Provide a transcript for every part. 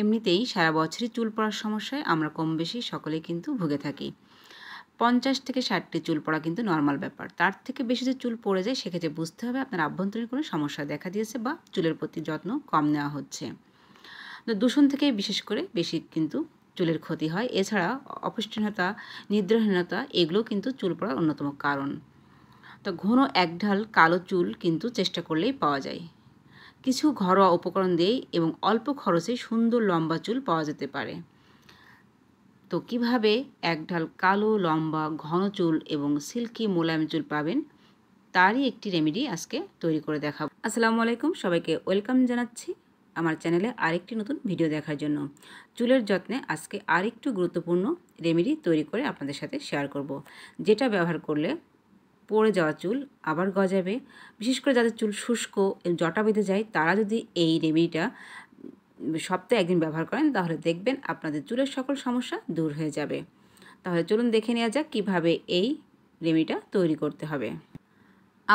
এমনিতেই সারা বছরই চুল পড়ার সমস্যায় আমরা কম বেশি সকলে কিন্তু ভুগে থাকি পঞ্চাশ থেকে ষাটটি চুল পড়া কিন্তু নর্মাল ব্যাপার তার থেকে বেশি যে চুল পড়ে যায় সেক্ষেত্রে বুঝতে হবে আপনার আভ্যন্তরীণ কোনো সমস্যা দেখা দিয়েছে বা চুলের প্রতি যত্ন কম নেওয়া হচ্ছে দূষণ থেকে বিশেষ করে বেশি কিন্তু চুলের ক্ষতি হয় এছাড়া অপুষ্টিহীনতা নিদ্রাহীনতা এগুলো কিন্তু চুল পড়ার অন্যতম কারণ তো ঘন একঢাল কালো চুল কিন্তু চেষ্টা করলেই পাওয়া যায় কিছু ঘরোয়া উপকরণ দিয়ে এবং অল্প খরচে সুন্দর লম্বা চুল পাওয়া যেতে পারে তো কিভাবে এক ঢাল কালো লম্বা ঘন চুল এবং সিল্কি মোলায়েম চুল পাবেন তারই একটি রেমেডি আজকে তৈরি করে দেখাবো আসসালামু আলাইকুম সবাইকে ওয়েলকাম জানাচ্ছি আমার চ্যানেলে আরেকটি নতুন ভিডিও দেখার জন্য চুলের যত্নে আজকে আরেকটু গুরুত্বপূর্ণ রেমেডি তৈরি করে আপনাদের সাথে শেয়ার করব যেটা ব্যবহার করলে পড়ে যাওয়া চুল আবার গজাবে বিশেষ করে যাদের চুল শুষ্ক জটা বেঁধে যায় তারা যদি এই রেমিডিটা সপ্তাহে একদিন ব্যবহার করেন তাহলে দেখবেন আপনাদের চুলের সকল সমস্যা দূর হয়ে যাবে তাহলে চলুন দেখে নেওয়া যাক কীভাবে এই রেমিটা তৈরি করতে হবে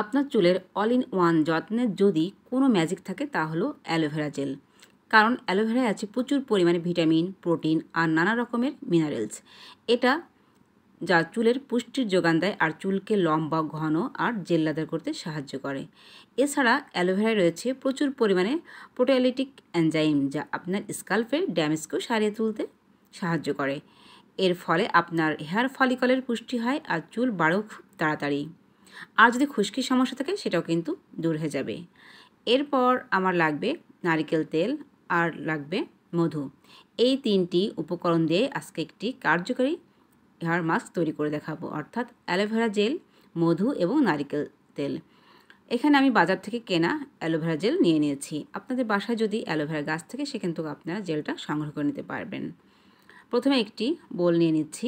আপনার চুলের অল ইন ওয়ান যত্নের যদি কোনো ম্যাজিক থাকে তা হলো অ্যালোভেরা জেল কারণ অ্যালোভেরায় আছে প্রচুর পরিমাণে ভিটামিন প্রোটিন আর নানা রকমের মিনারেলস এটা যা চুলের পুষ্টির যোগান দেয় আর চুলকে লম্বা ঘন আর জেল্লাদার করতে সাহায্য করে এছাড়া অ্যালোভেরায় রয়েছে প্রচুর পরিমাণে প্রোটালিটিক অ্যানজাইম যা আপনার স্কাল্পের ড্যামেজকেও সারিয়ে তুলতে সাহায্য করে এর ফলে আপনার হেয়ার ফলিকলের পুষ্টি হয় আর চুল বাড়েও খুব তাড়াতাড়ি আর যদি খুশকির সমস্যা থাকে সেটাও কিন্তু দূর হয়ে যাবে এরপর আমার লাগবে নারিকেল তেল আর লাগবে মধু এই তিনটি উপকরণ দিয়ে আজকে একটি কার্যকরী হেয়ার মাস্ক তৈরি করে দেখাবো অর্থাৎ অ্যালোভেরা জেল মধু এবং নারিকেল তেল এখানে আমি বাজার থেকে কেনা অ্যালোভেরা জেল নিয়ে নিয়েছি আপনাদের বাসায় যদি অ্যালোভেরা গাছ থাকে সেখান থেকে আপনারা জেলটা সংগ্রহ করে নিতে পারবেন প্রথমে একটি বোল নিয়ে নিচ্ছি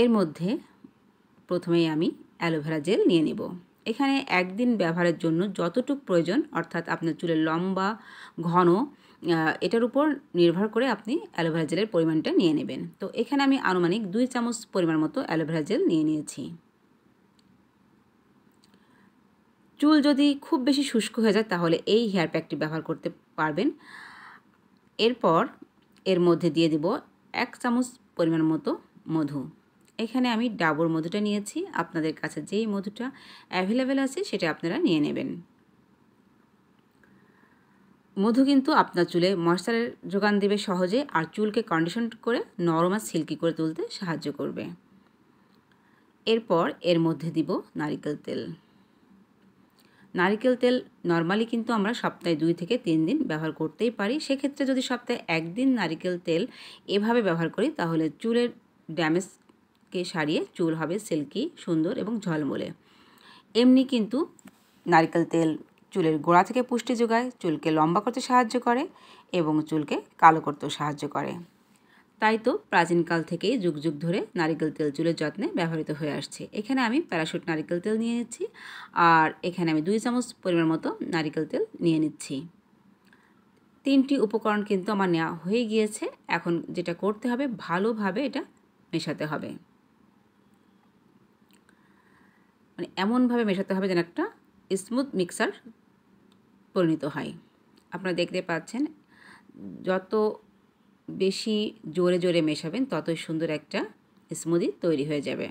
এর মধ্যে প্রথমেই আমি অ্যালোভেরা জেল নিয়ে নিব এখানে একদিন ব্যবহারের জন্য যতটুক প্রয়োজন অর্থাৎ আপনার চুলের লম্বা ঘন এটার উপর নির্ভর করে আপনি অ্যালোভেরা জেলের পরিমাণটা নিয়ে নেবেন তো এখানে আমি আনুমানিক দুই চামচ পরিমাণ মতো অ্যালোভেরা জেল নিয়ে নিয়েছি চুল যদি খুব বেশি শুষ্ক হয়ে যায় তাহলে এই হেয়ার প্যাকটি ব্যবহার করতে পারবেন এরপর এর মধ্যে দিয়ে দিব এক চামচ পরিমাণ মতো মধু এখানে আমি ডাবর মধুটা নিয়েছি আপনাদের কাছে যেই মধুটা অ্যাভেলেবেল আছে সেটা আপনারা নিয়ে নেবেন মধু কিন্তু আপনার চুলে ময়শ্চারের যোগান দেবে সহজে আর চুলকে কন্ডিশন করে নরম আর সিল্কি করে তুলতে সাহায্য করবে এরপর এর মধ্যে দিব নারিকেল তেল নারিকেল তেল নর্মালি কিন্তু আমরা সপ্তাহে দুই থেকে তিন দিন ব্যবহার করতেই পারি সেক্ষেত্রে যদি সপ্তাহে একদিন নারিকেল তেল এভাবে ব্যবহার করি তাহলে চুলের ড্যামেজকে সারিয়ে চুল হবে সিল্কি সুন্দর এবং ঝলমলে এমনি কিন্তু নারিকেল তেল চুলের গোড়া থেকে পুষ্টি যোগায় চুলকে লম্বা করতে সাহায্য করে এবং চুলকে কালো করতেও সাহায্য করে তাই তো প্রাচীনকাল থেকেই যুগ যুগ ধরে নারিকেল তেল চুলের যত্নে ব্যবহৃত হয়ে আসছে এখানে আমি প্যারাশুট নারিকেল তেল নিয়ে নিচ্ছি আর এখানে আমি দুই চামচ পরিমাণ মতো নারিকেল তেল নিয়ে নিচ্ছি তিনটি উপকরণ কিন্তু আমার নেওয়া হয়ে গিয়েছে এখন যেটা করতে হবে ভালোভাবে এটা মেশাতে হবে মানে এমনভাবে মেশাতে হবে যেন একটা স্মুথ মিক্সার পরিণত হয় আপনারা দেখতে পাচ্ছেন যত বেশি জোরে জোরে মেশাবেন ততই সুন্দর একটা স্মুদি তৈরি হয়ে যাবে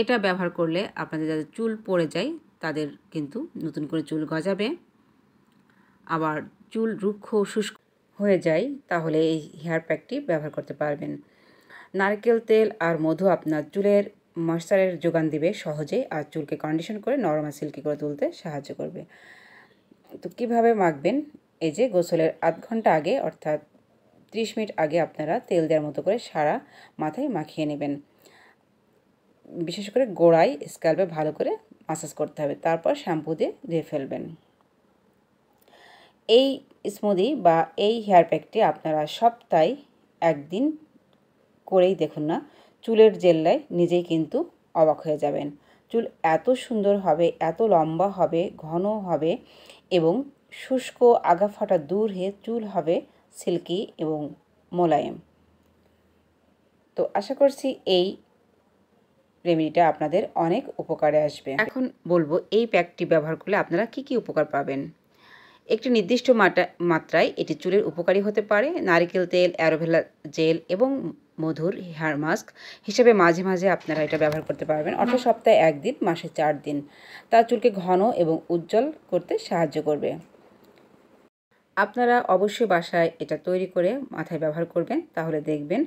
এটা ব্যবহার করলে আপনাদের যাদের চুল পড়ে যায় তাদের কিন্তু নতুন করে চুল গজাবে আবার চুল রুক্ষ শুষ্ক হয়ে যায় তাহলে এই হেয়ার প্যাকটি ব্যবহার করতে পারবেন নারকেল তেল আর মধু আপনার চুলের ময়শ্চারের যোগান দিবে সহজে আর চুলকে কন্ডিশন করে নরম আর সিল্কি করে তুলতে সাহায্য করবে তো কীভাবে মাখবেন এই যে গোসলের আধ ঘন্টা আগে অর্থাৎ ত্রিশ মিনিট আগে আপনারা তেল দেওয়ার মতো করে সারা মাথায় মাখিয়ে নেবেন বিশেষ করে গোড়ায় স্ক্যাল্পে ভালো করে মাসাজ করতে হবে তারপর শ্যাম্পু দিয়ে ধুয়ে ফেলবেন এই স্মুদি বা এই হেয়ার প্যাকটি আপনারা সপ্তাহে একদিন করেই দেখুন না চুলের জেল্লায় নিজেই কিন্তু অবাক হয়ে যাবেন চুল এত সুন্দর হবে এত লম্বা হবে ঘন হবে এবং শুষ্ক আগাফাটা দূর হয়ে চুল হবে সিল্কি এবং মোলায়েম তো আশা করছি এই রেমেডিটা আপনাদের অনেক উপকারে আসবে এখন বলবো এই প্যাকটি ব্যবহার করলে আপনারা কি কি উপকার পাবেন একটি নির্দিষ্ট মাত্রায় এটি চুলের উপকারী হতে পারে নারিকেল তেল অ্যারোভেলা জেল এবং মধুর হেয়ার মাস্ক হিসেবে মাঝে মাঝে আপনারা এটা ব্যবহার করতে পারবেন অর্থাৎ সপ্তাহে একদিন মাসে চার দিন তা চুলকে ঘন এবং উজ্জ্বল করতে সাহায্য করবে আপনারা অবশ্যই বাসায় এটা তৈরি করে মাথায় ব্যবহার করবেন তাহলে দেখবেন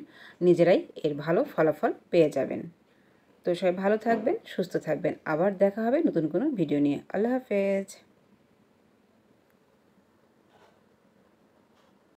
নিজেরাই এর ভালো ফলাফল পেয়ে যাবেন তো সবাই ভালো থাকবেন সুস্থ থাকবেন আবার দেখা হবে নতুন কোনো ভিডিও নিয়ে আল্লাহ হাফেজ